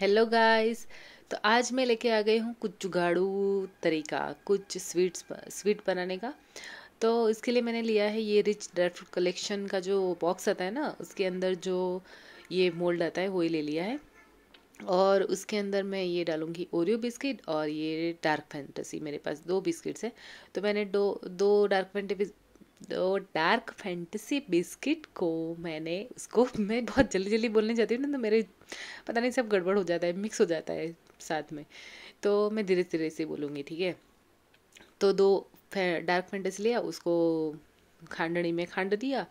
hello guys तो आज मैं लेके आ गई हूँ कुछ जुगाड़ू तरीका कुछ स्वीट्स स्वीट बनाने का तो इसके लिए मैंने लिया है ये रिच ड्राई फ्रूट कलेक्शन का जो बॉक्स आता है ना उसके अंदर जो ये मोल्ड आता है वो ही ले लिया है और उसके अंदर मैं ये डालूँगी ओरियो बिस्किट और ये डार्क फैंटेसी मेरे पास दो बिस्किट्स हैं तो मैंने दो दो डार्क फैंटेसी दो डार्क फैंटेसी बिस्किट को मैंने उसको मैं बहुत जल्दी जल्दी बोलने जाती हूँ ना तो मेरे पता नहीं सब गड़बड़ हो जाता है मिक्स हो जाता है साथ में तो मैं धीरे धीरे से बोलूँगी ठीक है तो दो फै, डार्क फैंटेसी लिया उसको खांडनी में खांड दिया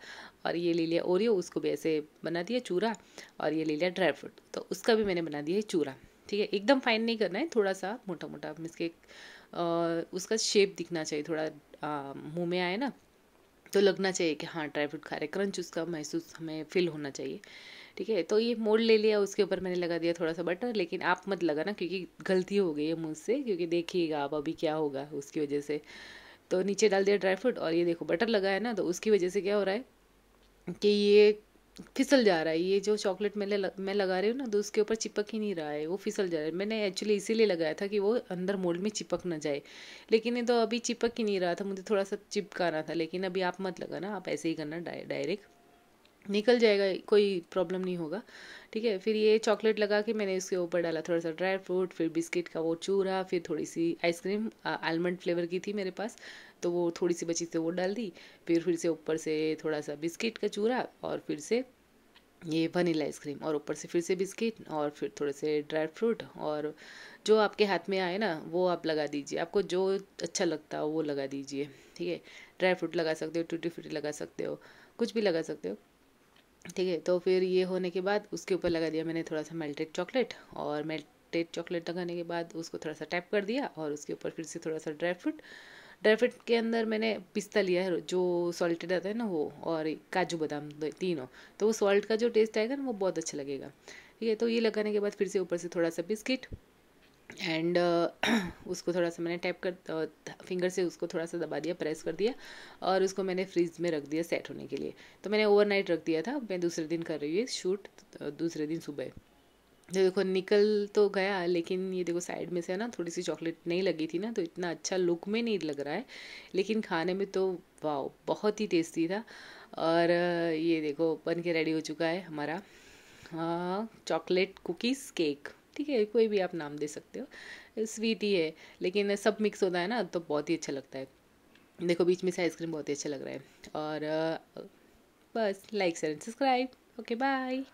और ये ले लिया ओरियो उसको भी ऐसे बना दिया चूरा और ये ले लिया ड्राई फ्रूट तो उसका भी मैंने बना दिया चूरा ठीक है एकदम फाइन नहीं करना है थोड़ा सा मोटा मोटा मिसके उसका शेप दिखना चाहिए थोड़ा मुंह में आए ना तो लगना चाहिए कि हाँ ड्राई फ्रूट खा रहे क्रंच उसका महसूस हमें फील होना चाहिए ठीक है तो ये मोड़ ले लिया उसके ऊपर मैंने लगा दिया थोड़ा सा बटर लेकिन आप मत लगाना क्योंकि गलती हो गई है मुझसे क्योंकि देखिएगा आप अभी क्या होगा उसकी वजह से तो नीचे डाल दिया ड्राई फ्रूट और ये देखो बटर लगाया ना तो उसकी वजह से क्या हो रहा है कि ये फिसल जा रहा है ये जो चॉकलेट मैंने मैं लगा रही हूँ ना तो उसके ऊपर चिपक ही नहीं रहा है वो फिसल जा रहा है मैंने एक्चुअली इसीलिए लगाया था कि वो अंदर मोल्ड में चिपक ना जाए लेकिन ये तो अभी चिपक ही नहीं रहा था मुझे थोड़ा सा चिपकाना था लेकिन अभी आप मत लगाना आप ऐसे ही करना डायरेक्ट निकल जाएगा कोई प्रॉब्लम नहीं होगा ठीक है फिर ये चॉकलेट लगा के मैंने इसके ऊपर डाला थोड़ा सा ड्राई फ्रूट फिर बिस्किट का वो चूरा फिर थोड़ी सी आइसक्रीम आलमंड फ्लेवर की थी मेरे पास तो वो थोड़ी सी बची से वो डाल दी फिर फिर से ऊपर से थोड़ा सा बिस्किट का चूरा और फिर से ये वनीला आइसक्रीम और ऊपर से फिर से बिस्किट और फिर थोड़े से ड्राई फ्रूट और जो आपके हाथ में आए ना वो आप लगा दीजिए आपको जो अच्छा लगता हो वो लगा दीजिए ठीक है ड्राई फ्रूट लगा सकते हो टूटी फ्रूटी लगा सकते हो कुछ भी लगा सकते हो ठीक है तो फिर ये होने के बाद उसके ऊपर लगा दिया मैंने थोड़ा सा मेल्टेड चॉकलेट और मेल्टेड चॉकलेट लगाने के बाद उसको थोड़ा सा टैप कर दिया और उसके ऊपर फिर से थोड़ा सा ड्राई फ्रूट ड्राई फ्रूट के अंदर मैंने पिस्ता लिया है जो सॉल्टेड आता है ना वो और काजू बादाम तीनों तो वो सॉल्ट का जो टेस्ट आएगा ना वो बहुत अच्छा लगेगा ठीक है तो ये लगाने के बाद फिर से ऊपर से थोड़ा सा बिस्किट एंड uh, उसको थोड़ा सा मैंने टैप कर फिंगर uh, से उसको थोड़ा सा दबा दिया प्रेस कर दिया और उसको मैंने फ्रिज में रख दिया सेट होने के लिए तो मैंने ओवरनाइट रख दिया था मैं दूसरे दिन कर रही हूँ शूट तो दूसरे दिन सुबह तो देखो निकल तो गया लेकिन ये देखो साइड में से है ना थोड़ी सी चॉकलेट नहीं लगी थी ना तो इतना अच्छा लुक में नहीं लग रहा है लेकिन खाने में तो वाह बहुत ही टेस्टी था और ये देखो बन के रेडी हो चुका है हमारा चॉकलेट कुकीज़ केक ठीक है कोई भी आप नाम दे सकते हो स्वीट ही है लेकिन सब मिक्स होता है ना तो बहुत ही अच्छा लगता है देखो बीच में से आइसक्रीम बहुत ही अच्छा लग रहा है और बस like share and subscribe okay bye